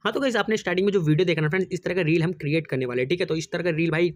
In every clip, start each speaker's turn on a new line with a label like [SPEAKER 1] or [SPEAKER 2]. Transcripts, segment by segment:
[SPEAKER 1] हाँ तो गाइज आपने स्टार्टिंग में जो वीडियो देखा ना फ्रेंड्स इस तरह का रील हम क्रिएट करने वाले हैं ठीक है तो इस तरह का रील भाई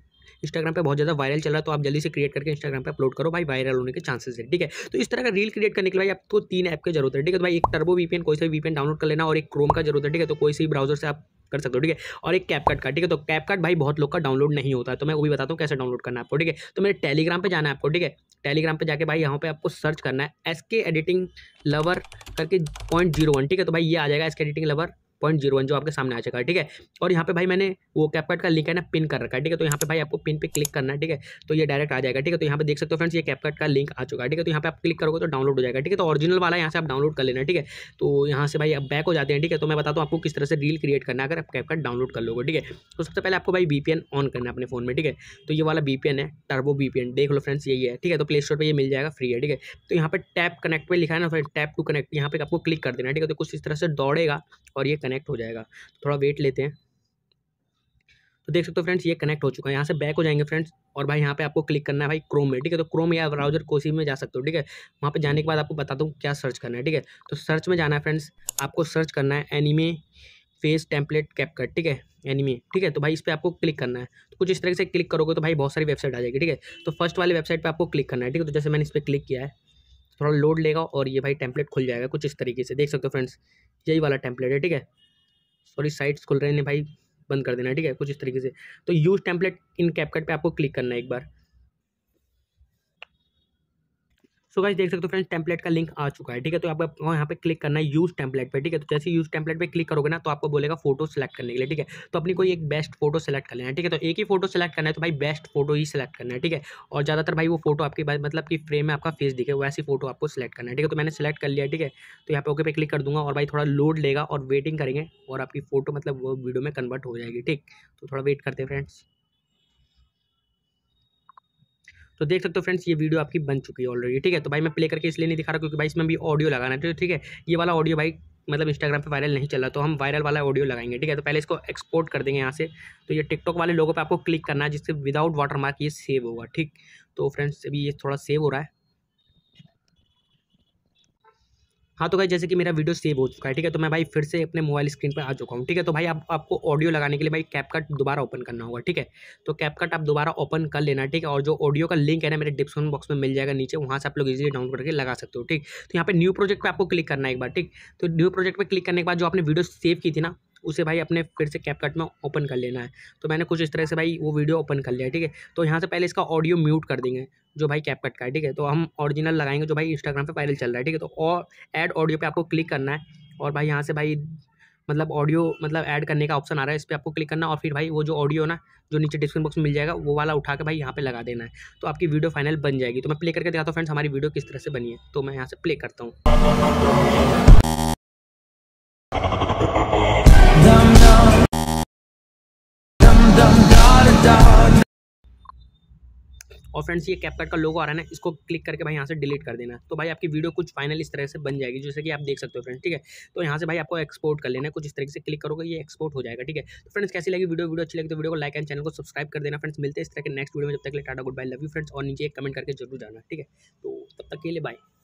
[SPEAKER 1] इंस्टाग्राम पे बहुत ज़्यादा वायरल चल रहा है तो आप जल्दी से क्रिएट करके इंस्टाग्राम पे अपलोड करो भाई वायरल होने के चांसेस है ठीक है तो इस तरह का रील क्रिएट करने के लिए आपको तीन ऐप की जरूरत है ठीक है तो भाई एक टर्बो वीपीएन कोई सा वीपीएन डाउनलोड कर लेना और एक क्रोम का जरूरत है ठीक है तो कोई सी भी ब्राउजर से आप कर सकते हो ठीक है और एक कैपकट का ठीक है तो कैपकट भाई बहुत लोग का डाउनलोड नहीं होता है तो मैं वो भी बताता हूँ कैसे डाउनलोड करना है आपको ठीक है तो मेरे टेलीग्राम पर जाना है आपको ठीक है टेलीग्राम पे जाके भाई यहाँ पे आपको सर्च करना है एस के एडिटिंग लवर करके पॉइंट जीरो वन ठीक है तो भाई ये आ जाएगा S K editing lover point zero one जो आपके सामने आ चुका है ठीक है और यहाँ पे भाई मैंने वो कैपकट का लिंक है ना पिन कर रखा है ठीक है तो यहाँ पे भाई आपको पिन पे क्लिक करना है ठीक है तो ये डायरेक्ट आ जाएगा ठीक है तो यहाँ पे देख सकते हो फ्रेंड्स ये कैपकट का लिंक आ चुका है ठीक है तो यहाँ पे आप क्लिक करोगे तो डाउनलोड हो जाएगा ठीक है तो ऑरिजिनल वाला यहाँ से आप डाउनलोड कर लेना ठीक है तो यहाँ से भाई आप बैक हो जाते हैं ठीक है तो मैं बताता हूँ आपको किस तरह से रील क्रिएट करना अगर आप कैपकट डाउनलोड कर लोगे ठीक है तो सबसे पहले आपको भाई वीपीएन ऑन करना है अपने फोन में ठीक है तो ये वाला वीपीएन है टर्बो वीपीएन देख लो फ्रेंड्स यही है ठीक है तो प्ले स्टोर पर ये मिल जाएगा फ्री है ठीक है तो यहाँ पर टैप कनेक्ट पर लिखा है ना फ्रेंड टैप टू कनेक्ट यहाँ पे आपको क्लिक कर देना ठीक है तो कुछ इस तरह से दौड़ेगा और ये कनेक्ट कनेक्ट हो जाएगा थोड़ा वेट लेते हैं तो देख सकते हो फ्रेंड्स ये कनेक्ट हो चुका है यहाँ से बैक हो जाएंगे फ्रेंड्स और भाई यहाँ पे आपको क्लिक करना है भाई क्रोम में ठीक है तो क्रोम या ब्राउजर कोसी में जा सकते हो ठीक है वहाँ पे जाने के बाद आपको बताता हूँ क्या सर्च करना है ठीक है तो सर्च में जाना है फ्रेंड्स आपको सर्च करना है एनिमे फेस टेम्पलेट कैपकट ठीक है एनिमी ठीक है तो भाई इस पर आपको क्लिक करना है तो कुछ इस तरह से क्लिक करोगे तो भाई बहुत सारी वेबसाइट आ जाएगी ठीक है तो फर्स्ट वाली वेबसाइट पर आपको क्लिक करना है ठीक है तो जैसे मैंने इस पर क्लिक किया है थोड़ा लोड लेगा और ये भाई टेम्पलेट खुल जाएगा कुछ इस तरीके से देख सकते हो फ्रेंड्स यही वाला टेम्पलेट है ठीक है सॉरी साइट्स खुल रहे हैं भाई बंद कर देना ठीक है कुछ इस तरीके से तो यूज़ टेम्पलेट इन कैपकट पे आपको क्लिक करना है एक बार सो गाइस देख सकते हो फ्रेंड्स टेम्पलेट का लिंक आ चुका है ठीक है तो आपको यहाँ पे क्लिक करना है यूज टेम्पलेट पे ठीक है तो जैसे यूज टेम्पलेट पे क्लिक करोगे ना तो आपको बोलेगा फोटो सेलेक्ट करने के लिए ठीक है तो अपनी कोई एक बेस्ट फोटो सेलेक्ट कर लेना है ठीक है तो एक ही फोटो सेलेक्ट करना है तो भाई बेस्ट फोटो ही सेलेक्ट करना है ठीक है और ज़्यादातर भाई वो फोटो आपके मतलब कि फ्रेम में आपका फेस दिखे वैसी फोटो आपको सेलेक्ट करना है ठीक है तो मैंने सेलेक्ट कर लिया ठीक है तो यहाँ पे ओके पे क्लिक कर दूंगा और भाई थोड़ा लोड लेगा और वेटिंग करेंगे और आपकी फोटो मतलब वो वीडियो में कन्वर्ट हो जाएगी ठीक तो थोड़ा वेट करते हैं फ्रेंड्स तो देख सकते हो फ्रेंड्स ये वीडियो आपकी बन चुकी है ऑलरेडी ठीक है तो भाई मैं प्ले करके इसलिए नहीं दिखा रहा क्योंकि भाई इसमें भी ऑडियो लगाना है तो ठीक है ये वाला ऑडियो भाई मतलब इंस्टाग्राम पे वायरल नहीं चल रहा तो हम वायरल वाला ऑडियो लगाएंगे ठीक है तो पहले इसको एक्सपोर्ट कर देंगे यहाँ से तो ये टिकटॉक वाले लोगों पे आपको क्लिक करना है जिससे विदाउट वाटर मार्क ये सेव होगा ठीक तो फ्रेंड्स अभी ये थोड़ा सेव हो रहा है हाँ तो भाई जैसे कि मेरा वीडियो सेव हो चुका है ठीक है तो मैं भाई फिर से अपने मोबाइल स्क्रीन पर आ चुका हूँ ठीक है तो भाई आप, आपको ऑडियो लगाने के लिए भाई कैपकट दोबारा ओपन करना होगा ठीक है तो कैपकट आप दोबारा ओपन कर लेना ठीक है और जो ऑडियो का लिंक है ना मेरे डिस्क्रिप्शन बॉक्स में मिल जाएगा नीचे वहाँ से आप लोग इजिली डाउनलोड करके लगा सकते हो ठीक तो यहाँ पर न्यू प्रोजेक्ट पर आपको क्लिक करना है एक बार ठीक तो न्यू प्रोजेक्ट पर क्लिक करने के बाद जो आपने वीडियो सेव की थी ना उसे भाई अपने फिर से कैपकट में ओपन कर लेना है तो मैंने कुछ इस तरह से भाई वो वीडियो ओपन कर लिया ठीक है तो यहाँ से पहले इसका ऑडियो म्यूट कर देंगे जो भाई कैपकट का है ठीक है तो हम ऑरिजिनल लगाएंगे जो भाई इंस्टाग्राम पर वायरल चल रहा है ठीक है तो और एड ऑडियो पर आपको क्लिक करना है और भाई यहाँ से भाई मतलब ऑडियो मतलब ऐड करने का ऑप्शन आ रहा है इस पर आपको क्लिक करना और फिर भाई वो जो ऑडियो ना जो नीचे डिस्क्रिप्शन बॉक्स में मिल जाएगा वो वाला उठा के भाई यहाँ पे लगा देना है तो आपकी वीडियो फाइनल बन जाएगी तो मैं प्ले करके दिखाता हूँ फ्रेंड्स हमारी वीडियो किस तरह से बनी है तो मैं यहाँ से प्ले करता हूँ और फ्रेंड्स ये कैपकट का लोगो आ रहा है ना इसको क्लिक करके भाई यहाँ से डिलीट कर देना तो भाई आपकी वीडियो कुछ फाइनल इस तरह से बन जाएगी जैसे कि आप देख सकते हो फ्रेंड्स ठीक है तो यहाँ से भाई आपको एक्सपोर्ट कर लेना कुछ इस तरीके से क्लिक करोगे ये एक्सपोर्ट हो जाएगा ठीक है तो फ्रेंड्स कैसी लगी वीडियो वीडियो अच्छी लगी तो वीडियो को लाइक एंड चैनल को सब्सक्राइब कर देना फ्रेंड्स मिलते हैं इस तरह के नेक्स्ट वीडियो में जब तक के tata goodbye love you friends और नीचे एक कमेंट करके जरूर जाना ठीक है तो तब तक के लिए बाय